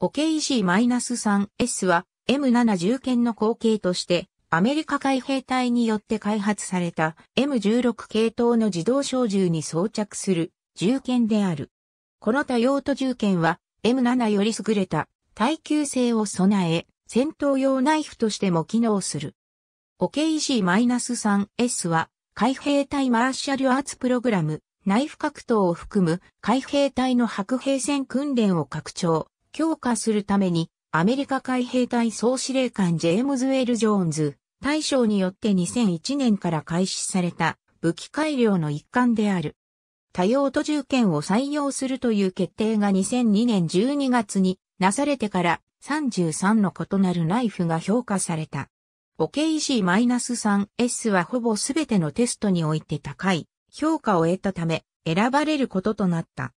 OKEC-3S は M7 剣の後継としてアメリカ海兵隊によって開発された M16 系統の自動小銃に装着する銃剣である。この多用途銃剣は M7 より優れた耐久性を備え戦闘用ナイフとしても機能する。OKEC-3S は海兵隊マーシャルアーツプログラムナイフ格闘を含む海兵隊の白兵戦訓練を拡張。強化するために、アメリカ海兵隊総司令官ジェームズ・ウェル・ジョーンズ、大将によって2001年から開始された武器改良の一環である。多用途銃剣を採用するという決定が2002年12月になされてから33の異なるナイフが評価された。o k c 3 s はほぼ全てのテストにおいて高い評価を得たため選ばれることとなった。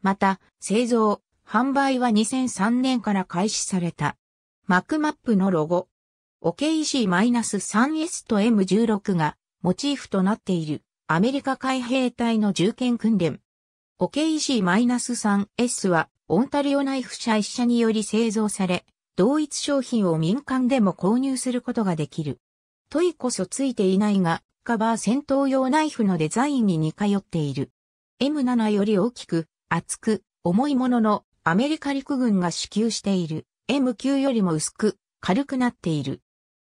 また、製造、販売は2003年から開始された。マックマップのロゴ。OKC-3S と M16 がモチーフとなっているアメリカ海兵隊の重剣訓練。OKC-3S はオンタリオナイフ社一社により製造され、同一商品を民間でも購入することができる。トイこそついていないが、カバー戦闘用ナイフのデザインに似通っている。M7 より大きく、厚く、重いものの、アメリカ陸軍が支給している M 級よりも薄く軽くなっている。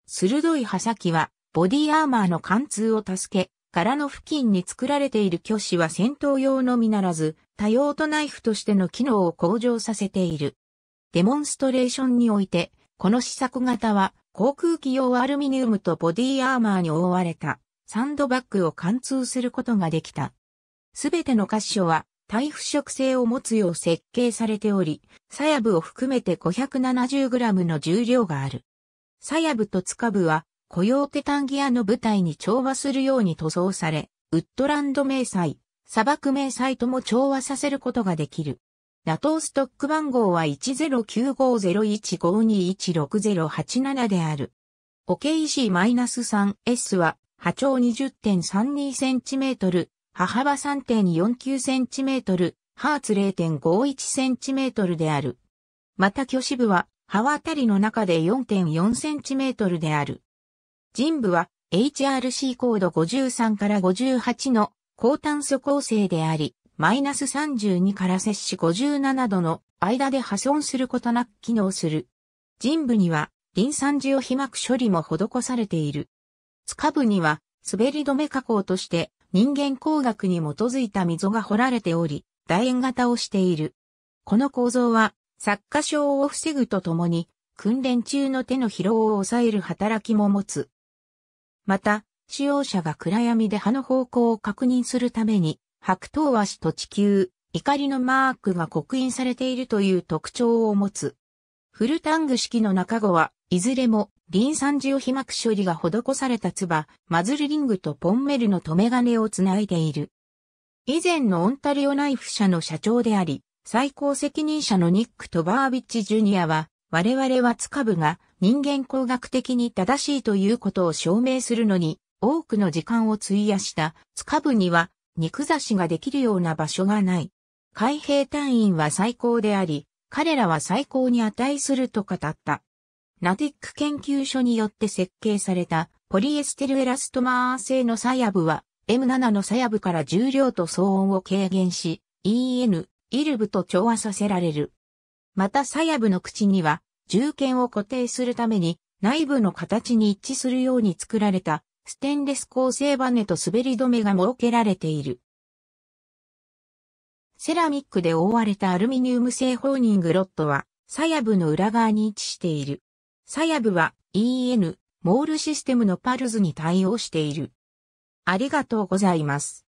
鋭い刃先はボディアーマーの貫通を助け、柄の付近に作られている巨子は戦闘用のみならず、多用途ナイフとしての機能を向上させている。デモンストレーションにおいて、この試作型は航空機用アルミニウムとボディアーマーに覆われたサンドバッグを貫通することができた。すべての箇所は耐腐食性を持つよう設計されており、鞘部を含めて 570g の重量がある。鞘部と塚部は、コヨーテタンギアの舞台に調和するように塗装され、ウッドランド迷彩、砂漠迷彩とも調和させることができる。ナトーストック番号は10950152166087である。OKC-3S は波長 20.32cm、幅 3.49cm、ハーツ 0.51cm である。また巨子部は、刃渡りの中で 4.4cm である。人部は、HRC コード53から58の高炭素構成であり、マイナス32から摂氏57度の間で破損することなく機能する。人部には、リン酸樹を被膜処理も施されている。塚部には、滑り止め加工として、人間工学に基づいた溝が掘られており、楕円型をしている。この構造は、作家症を防ぐとともに、訓練中の手の疲労を抑える働きも持つ。また、使用者が暗闇で葉の方向を確認するために、白頭足と地球、怒りのマークが刻印されているという特徴を持つ。フルタング式の中語はいずれもリン酸ジオ皮膜処理が施された唾、マズルリングとポンメルの留め金をつないでいる。以前のオンタリオナイフ社の社長であり、最高責任者のニック・トバービッチ・ジュニアは、我々はツカブが人間工学的に正しいということを証明するのに、多くの時間を費やしたツカブには肉差しができるような場所がない。海兵隊員は最高であり、彼らは最高に値すると語った。ナティック研究所によって設計されたポリエステルエラストマー製のサヤブは M7 のサヤブから重量と騒音を軽減し EN、イルブと調和させられる。またサヤブの口には重剣を固定するために内部の形に一致するように作られたステンレス構成バネと滑り止めが設けられている。セラミックで覆われたアルミニウム製ホーニングロットは、サヤブの裏側に位置している。サヤブは EN モールシステムのパルズに対応している。ありがとうございます。